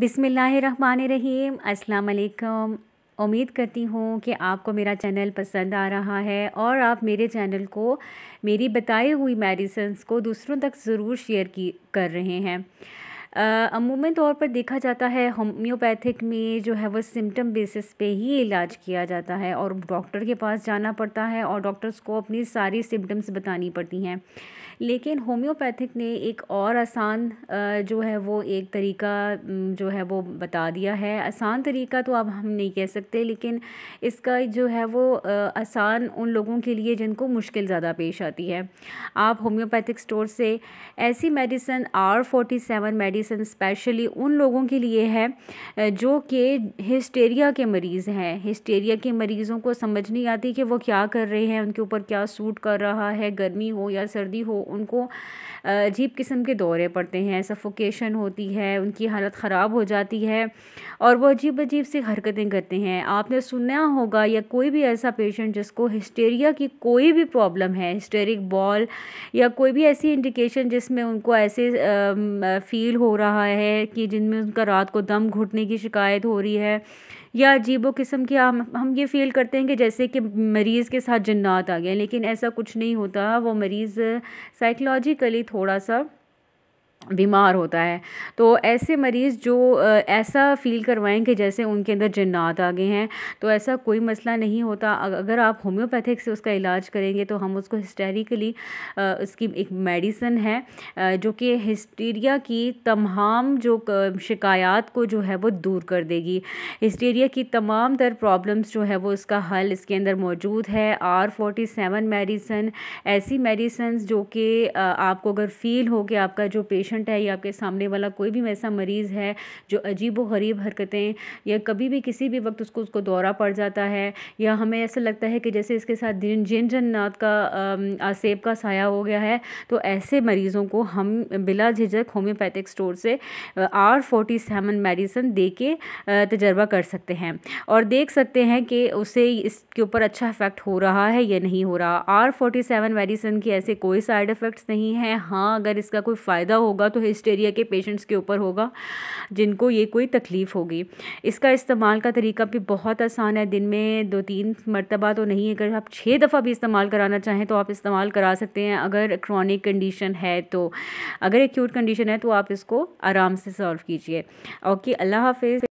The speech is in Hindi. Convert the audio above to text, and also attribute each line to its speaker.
Speaker 1: बिसमीम अस्सलाम उम्मीद करती हूँ कि आपको मेरा चैनल पसंद आ रहा है और आप मेरे चैनल को मेरी बताई हुई मेडिसन्स को दूसरों तक ज़रूर शेयर की कर रहे हैं अमूमन तौर पर देखा जाता है होम्योपैथिक में जो है वो सिम्टम बेसिस पे ही इलाज किया जाता है और डॉक्टर के पास जाना पड़ता है और डॉक्टर्स को अपनी सारी सिम्टम्स बतानी पड़ती हैं लेकिन होम्योपैथिक ने एक और आसान जो है वो एक तरीका जो है वो बता दिया है आसान तरीका तो अब हम नहीं कह सकते लेकिन इसका जो है वो आसान उन लोगों के लिए जिनको मुश्किल ज़्यादा पेश आती है आप होम्योपैथिक स्टोर से ऐसी medicine R forty seven medicine medicine specially उन लोगों के लिए है जो कि हिस्टेरिया के मरीज़ हैं हिस्टेरिया के मरीज़ों को समझ नहीं आती कि वो क्या कर रहे हैं उनके ऊपर क्या सूट कर रहा है गर्मी हो या सर्दी हो उनको अजीब किस्म के दौरे पड़ते हैं सफोकेशन होती है उनकी हालत ख़राब हो जाती है और वो अजीब अजीब सी हरकतें करते हैं आपने सुना होगा या कोई भी ऐसा पेशेंट जिसको हिस्टेरिया की कोई भी प्रॉब्लम है हिस्टेरिक बॉल या कोई भी ऐसी इंडिकेशन जिसमें उनको ऐसे फील हो रहा है कि जिनमें उनका रात को दम घुटने की शिकायत हो रही है या अजीबो किस्म की हम हम ये फील करते हैं कि जैसे कि मरीज़ के साथ जन्नात आ गए लेकिन ऐसा कुछ नहीं होता वो मरीज़ साइकोलॉजिकली थोड़ा सा बीमार होता है तो ऐसे मरीज़ जो ऐसा फील करवाएं कि जैसे उनके अंदर जन्नात आ गए हैं तो ऐसा कोई मसला नहीं होता अगर आप होम्योपैथिक से उसका इलाज करेंगे तो हम उसको हिस्टेरिकली उसकी एक मेडिसन है जो कि हिस्टीरिया की तमाम जो शिकायत को जो है वो दूर कर देगी हिस्टीरिया की तमाम तर प्रॉब्लम्स जो है वो उसका हल इसके अंदर मौजूद है आर फोर्टी सेवन मेडिसन ऐसी मेडिसन जो कि आपको अगर फील हो कि आपका जो पेशेंट पेशेंट है या आपके सामने वाला कोई भी ऐसा मरीज़ है जो अजीब गरीब हरकतें या कभी भी किसी भी वक्त उसको उसको दौरा पड़ जाता है या हमें ऐसा लगता है कि जैसे इसके साथ जिन जिन जन्नात का आसेब का साया हो गया है तो ऐसे मरीज़ों को हम बिला झिझक होम्योपैथिक स्टोर से आर फोर्टी सेवन मेडिसन दे के तजर्बा कर सकते हैं और देख सकते हैं कि उसे इसके ऊपर अच्छा इफ़ेक्ट हो रहा है या नहीं हो रहा आर फोर्टी सेवन मेडिसन की ऐसे कोई साइड इफ़ेक्ट्स नहीं है हाँ अगर इसका कोई फ़ायदा होगा होगा तो हिस्टेरिया के पेशेंट्स के ऊपर होगा जिनको ये कोई तकलीफ़ होगी इसका इस्तेमाल का तरीका भी बहुत आसान है दिन में दो तीन मरतबा तो नहीं अगर आप छः दफ़ा भी इस्तेमाल कराना चाहें तो आप इस्तेमाल करा सकते हैं अगर क्रॉनिक कंडीशन है तो अगर एक्यूट कंडीशन है तो आप इसको आराम से सॉल्व कीजिए ओके अल्लाह हाफिज़